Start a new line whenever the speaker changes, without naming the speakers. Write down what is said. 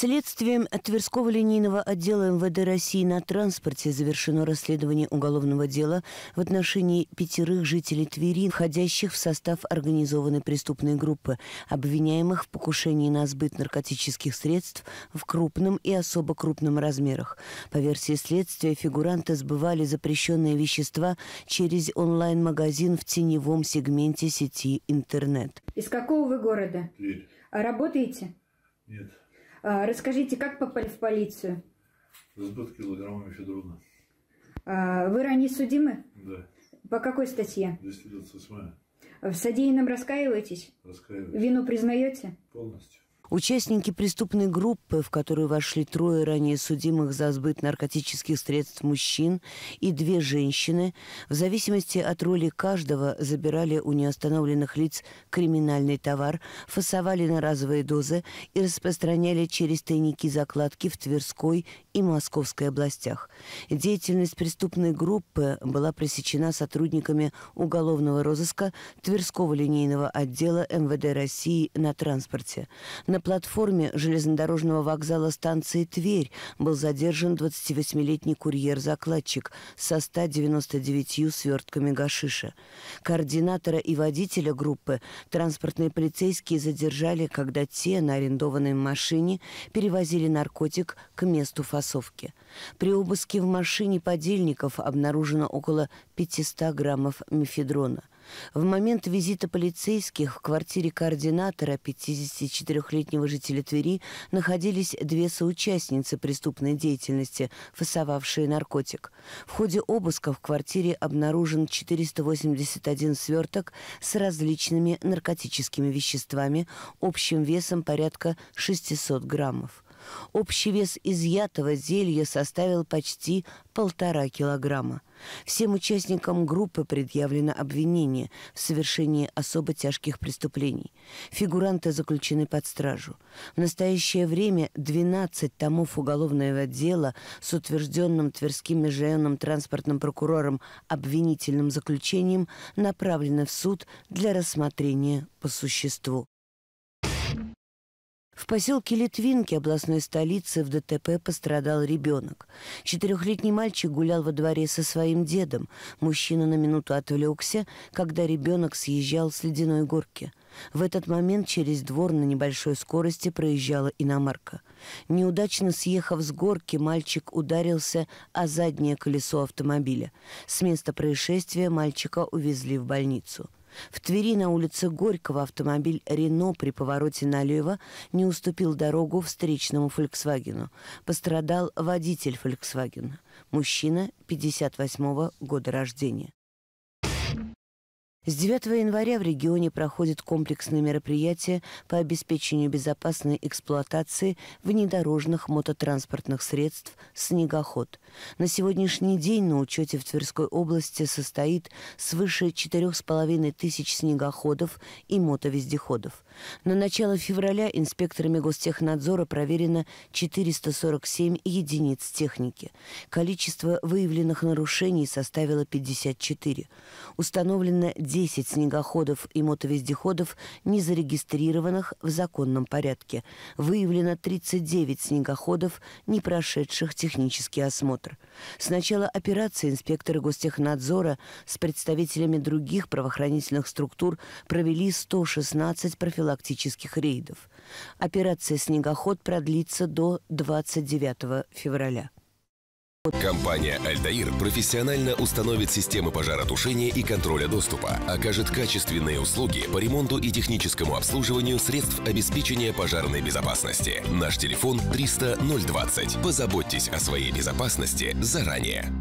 Следствием Тверского линейного отдела МВД России на транспорте завершено расследование уголовного дела в отношении пятерых жителей Твери, входящих в состав организованной преступной группы, обвиняемых в покушении на сбыт наркотических средств в крупном и особо крупном размерах. По версии следствия, фигуранты сбывали запрещенные вещества через онлайн-магазин в теневом сегменте сети интернет. Из какого вы города? Тверь. А работаете? Нет. А, расскажите, как попали в полицию? За 100 еще трудно. А, вы ранее судимы? Да. По какой статье? 228. В содеянном раскаиваетесь? Раскаиваюсь. Вину признаете? Полностью. Участники преступной группы, в которую вошли трое ранее судимых за сбыт наркотических средств мужчин и две женщины, в зависимости от роли каждого забирали у неостановленных лиц криминальный товар, фасовали на разовые дозы и распространяли через тайники закладки в Тверской и Московской областях. Деятельность преступной группы была пресечена сотрудниками уголовного розыска Тверского линейного отдела МВД России на транспорте. На платформе железнодорожного вокзала станции «Тверь» был задержан 28-летний курьер-закладчик со 199 свертками гашиша. Координатора и водителя группы транспортные полицейские задержали, когда те на арендованной машине перевозили наркотик к месту фасада массовки. При обыске в машине подельников обнаружено около 500 граммов мефедрона. В момент визита полицейских в квартире координатора 54-летнего жителя Твери находились две соучастницы преступной деятельности, фасовавшие наркотик. В ходе обыска в квартире обнаружен 481 сверток с различными наркотическими веществами общим весом порядка 600 граммов. Общий вес изъятого зелья составил почти полтора килограмма. Всем участникам группы предъявлено обвинение в совершении особо тяжких преступлений. Фигуранты заключены под стражу. В настоящее время 12 томов уголовного дела с утвержденным Тверским межрайонным транспортным прокурором обвинительным заключением направлены в суд для рассмотрения по существу. В поселке Литвинки областной столицы в ДТП пострадал ребенок. Четырехлетний мальчик гулял во дворе со своим дедом. Мужчина на минуту отвлекся, когда ребенок съезжал с ледяной горки. В этот момент через двор на небольшой скорости проезжала иномарка. Неудачно съехав с горки, мальчик ударился о заднее колесо автомобиля. С места происшествия мальчика увезли в больницу. В Твери на улице Горького автомобиль «Рено» при повороте налево не уступил дорогу встречному «Фольксвагену». Пострадал водитель «Фольксвагена», мужчина 58 -го года рождения. С 9 января в регионе проходит комплексное мероприятие по обеспечению безопасной эксплуатации внедорожных мототранспортных средств «Снегоход». На сегодняшний день на учете в Тверской области состоит свыше 4,5 тысяч снегоходов и мотовездеходов. На начало февраля инспекторами гостехнадзора проверено 447 единиц техники. Количество выявленных нарушений составило 54. Установлено 9 10 снегоходов и мотовездеходов, не зарегистрированных в законном порядке. Выявлено 39 снегоходов, не прошедших технический осмотр. С начала операции инспекторы гостехнадзора с представителями других правоохранительных структур провели 116 профилактических рейдов. Операция «Снегоход» продлится до 29 февраля. Компания «Альтаир» профессионально установит системы пожаротушения и контроля доступа, окажет качественные услуги по ремонту и техническому обслуживанию средств обеспечения пожарной безопасности. Наш телефон 300 020. Позаботьтесь о своей безопасности заранее.